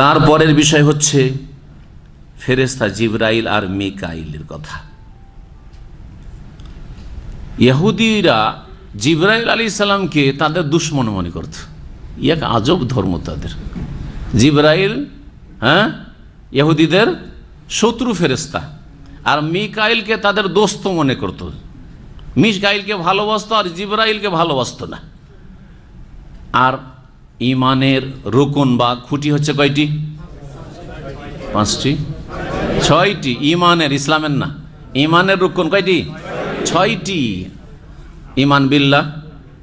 তারপরের বিষয় হচ্ছে ফেরেস্তা জিব্রাইল আর মিকাইলের কথা ইহুদিরা জিব্রাইল আলী ইসলামকে তাদের দুশ্মন মনে করত এক আজব ধর্ম তাদের জিব্রাইল হ্যাঁ ইহুদিদের শত্রু ফেরেস্তা আর মিকাইলকে তাদের দোস্ত মনে করত মিসকাইলকে ভালোবাসত আর জিব্রাইলকে ভালোবাসত না আর ইমানের রুকুন বা খুঁটি হচ্ছে কয়টি পাঁচটি ছয়টি ইমানের ইসলামের না ইমানের রুকুন কয়টি ছয়টি ইমান বিল্লা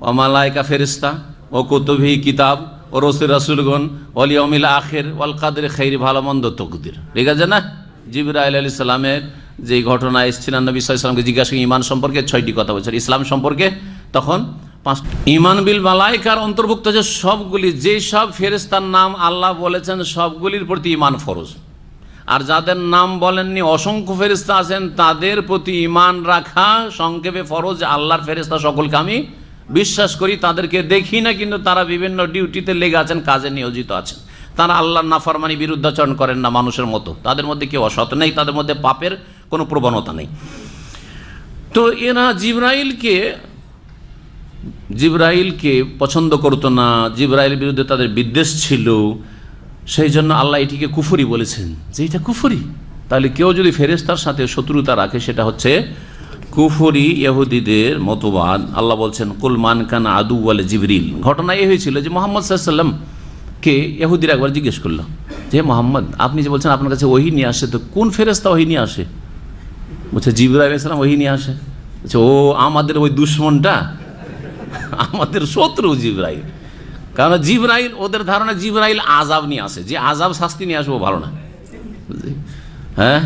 অমালায়কা ফেরিস্তা ও কুতুভি কিতাব ও রসির রসুলগন অলি অমিল আখের ওয়াল কাদের খৈরি ভালো মন্দ তকদির ঠিক আছে না জিবরা আলী সালামের যে ঘটনা এসেছিলেন নবী সাল্লামকে জিজ্ঞাসা ইমান সম্পর্কে ছয়টি কথা বলছেন ইসলাম সম্পর্কে তখন পাঁচ ইমান বিল মালাইকার অন্তর্ভুক্ত যে সবগুলি যেই সব ফেরেস্তার নাম আল্লাহ বলেছেন সবগুলির প্রতি ইমান ফরজ আর যাদের নাম বলেননি অসংখ্য ফেরিস্তা আছেন তাদের প্রতি ইমান রাখা সংক্ষেপে ফরজ আল্লাহর ফেরিস্তা সকলকে আমি বিশ্বাস করি তাদেরকে দেখি না কিন্তু তারা বিভিন্ন ডিউটিতে লেগে আছেন কাজে নিয়োজিত আছেন তারা আল্লাহর নাফারমানি বিরুদ্ধাচরণ করেন না মানুষের মতো তাদের মধ্যে কেউ অসৎ নেই তাদের মধ্যে পাপের কোনো প্রবণতা নেই তো এরা জিব্রাইলকে জিব্রাইলকে পছন্দ করতো না জিব্রাইল বিরুদ্ধে তাদের বিদ্বেষ ছিল সেই জন্য আল্লাহ এটিকে কুফুরি বলেছেন যে এটা কুফুরি তাহলে কেউ যদি ফেরেস্তার সাথে শত্রুতা রাখে সেটা হচ্ছে কুফুরি ইহুদিদের মতবাদ আল্লাহ বলছেন কুলমান কান আদু বলে জিবরিল ঘটনা এই হয়েছিল যে মোহাম্মদ সাল্লামকে ইহুদির একবার জিজ্ঞেস করলো যে মোহাম্মদ আপনি যে বলছেন আপনার কাছে ওহি নিয়ে আসে তো কোন ফেরেস্তা ওহি নিয়ে আসে বলছে জিবরা ইসলাম ওহি নিয়ে আসে ও আমাদের ওই দুশ্মনটা আমাদের শত্রু জিব্রাইল কারণ জিব্রাইল ওদের ধারণা জিব্রাইল আজাব নিয়ে আসে যে আজাব শাস্তি নিয়ে আসবো ভালো না হ্যাঁ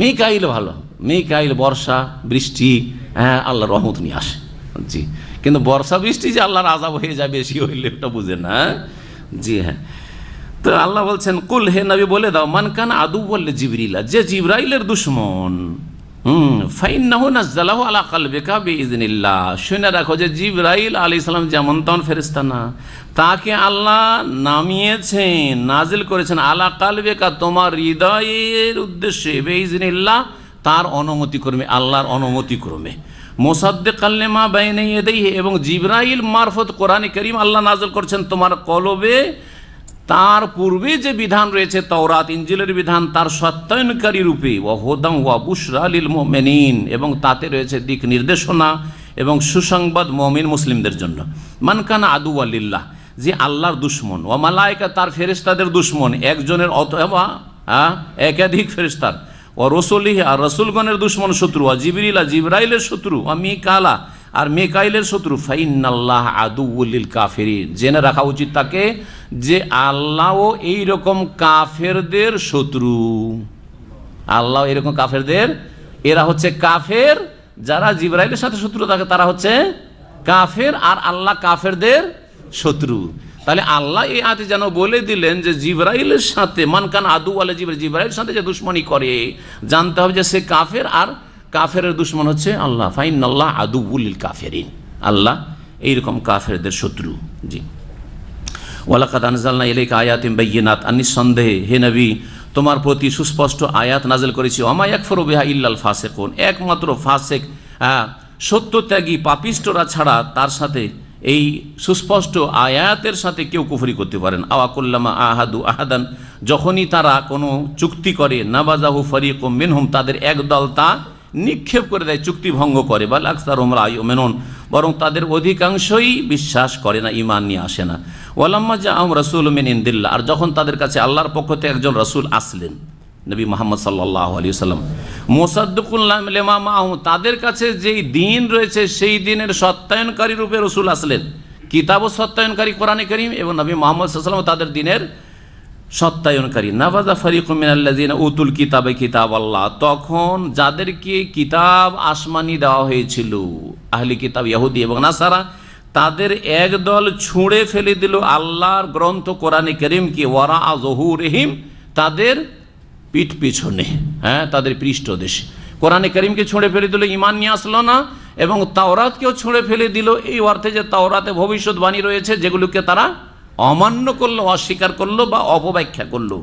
মেকাইল ভালো মেকাইল বর্ষা বৃষ্টি হ্যাঁ আল্লাহ রহমত নিয়ে আসে জি কিন্তু বর্ষা বৃষ্টি যে আল্লাহর আজাব হয়ে যাবে বেশি হইলে এটা বুঝে না হ্যাঁ? জি হ্যাঁ তো আল্লাহ বলছেন কুল হে নবী বলে দাও মানকান আদু বললে জিবরিলা যে জিব্রাইলের দুশ্মন হুম ফাইন্নাহু নাজ্জালাহু আলা কালবিকা বিইজনিল্লাহ শুনে রাখো যে জিবরাইল আলী ইসলাম যেমন তন ফেরেশতা না তাকে আল্লাহ নামিয়েছেন নাজিল করেছেন আলা কালবেকা তোমার হৃদয়ের উদ্দেশ্যে বিইজনিল্লাহ তার অনুমতি ক্রমে আল্লাহর অনুমতি ক্রমে মোসাদ্দে কাল্লেমা বাইনে দেই এবং জিবরাইল মারফত কোরআন করিম আল্লাহ নাজল করছেন তোমার কলবে তার পূর্বে যে বিধান রয়েছে তওরাত ইঞ্জিলের বিধান তার সত্যায়নকারী রূপে হোদম ওয়া বুসরা লিল মোমেনিন এবং তাতে রয়েছে দিক নির্দেশনা এবং সুসংবাদ মমিন মুসলিমদের জন্য মানকানা আদু আলিল্লাহ যে আল্লাহর দুশ্মন ও মালায়কা তার ফেরিস্তাদের দুশ্মন একজনের অথবা হ্যাঁ একাধিক ফেরিস্তার ও রসুলিহা আর রসুলগণের দুশ্মন শত্রু ও জিবরিলা জিব্রাইলের শত্রু ও মিকালা আর মেকাইলের শত্রু ফাইনাল্লাহ আদুউলিল কাফেরিন জেনে রাখা উচিত তাকে যে আল্লাহও এই রকম কাফেরদের শত্রু আল্লাহ এরকম কাফেরদের এরা হচ্ছে কাফের যারা জিব্রাইলের সাথে শত্রু থাকে তারা হচ্ছে কাফের আর আল্লাহ কাফেরদের শত্রু তাহলে আল্লাহ এই আতে যেন বলে দিলেন যে জিব্রাইলের সাথে মানকান আদু আলে জিব্রাইল জিব্রাইলের সাথে যে দুশ্মনী করে জানতে হবে যে সে কাফের আর কাফের দুশ্মন হচ্ছে আল্লাহ ফাইন আল্লাহ আদুবুল কাফেরিন আল্লাহ এইরকম কাফেরদের শত্রু জি ওয়ালাকাত আনজাল্লা এলেক আয়াতিম বাইনাত আনিসন্দেহে হে নবী তোমার প্রতি সুস্পষ্ট আয়াত নাজেল করেছি অমা এক ফরবিহা ইল্লাল ফাসেকুন একমাত্র ফাসেক সত্যত্যাগী পাপিষ্টরা ছাড়া তার সাথে এই সুস্পষ্ট আয়াতের সাথে কেউ কুফরি করতে পারেন আওয়াকুল্লামা আহাদু আহাদান যখনই তারা কোনো চুক্তি করে নাবাজাহু ফরিক মিনহুম তাদের একদল তা নিক্ষেপ করে দেয় চুক্তি ভঙ্গ করে বা লাক্সার ওমরা আয়ু মেনন বরং তাদের অধিকাংশই বিশ্বাস করে না ইমান নিয়ে আসে না ওয়ালাম্মা যা আহম রসুল মেন ইন্দিল্লা আর যখন তাদের কাছে আল্লাহর পক্ষ থেকে একজন রসুল আসলেন নবী মোহাম্মদ সাল্লাহ আলী সাল্লাম মোসাদ্দুকুল্লা লেমা তাদের কাছে যেই দিন রয়েছে সেই দিনের সত্যায়নকারী রূপে রসুল আসলেন কিতাব সত্যায়নকারী কোরআনে করিম এবং নবী মোহাম্মদ সাল্লাম তাদের দিনের সত্যায়নকারী নাভাজা ফারিক মিনাল্লাজিনা উতুল কিতাবে কিতাব আল্লাহ তখন যাদেরকে কিতাব আসমানি দেওয়া হয়েছিল আহলি কিতাব ইয়াহুদি এবং নাসারা তাদের একদল ছুঁড়ে ফেলে দিল আল্লাহর গ্রন্থ কোরআনে করিমকে ওয়ারা আজহু রহিম তাদের পিঠ পিছনে হ্যাঁ তাদের পৃষ্ঠদেশে কোরআনে করিমকে ছুঁড়ে ফেলে দিল ইমান নিয়ে আসলো না এবং তাওরাতকেও ছুঁড়ে ফেলে দিল এই অর্থে যে তাওরাতে ভবিষ্যৎবাণী রয়েছে যেগুলোকে তারা অমান্য করলো অস্বীকার করলো বা অপব্যাখ্যা করলো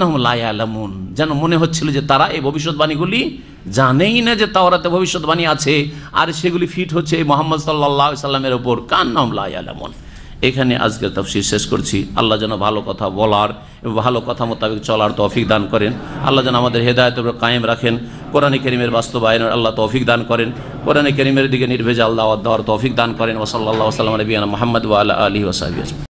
নাম লায়ালামুন যেন মনে হচ্ছিল যে তারা এই ভবিষ্যৎবাণীগুলি জানেই না যে তাওরাতে ভবিষ্যৎবাণী আছে আর সেগুলি ফিট হচ্ছে এই মোহাম্মদ সাল্লা সাল্লামের ওপর নাম লায়ালামুন এখানে আজকের তফসির শেষ করছি আল্লাহ যেন ভালো কথা বলার ভালো কথা মোতাবেক চলার তৌফিক দান করেন আল্লাহ যেন আমাদের হেদায়ত কায়েম রাখেন কোরআনে করিমের বাস্তবায়নের আল্লাহ তৌফিক দান করেন কোরআনে করিমের দিকে নির্ভেজা আল্লাহ দেওয়ার তৌফিক দান করেন ওসল্লা সাল্লাম নবীন মোহাম্মদ আলী ওসাহ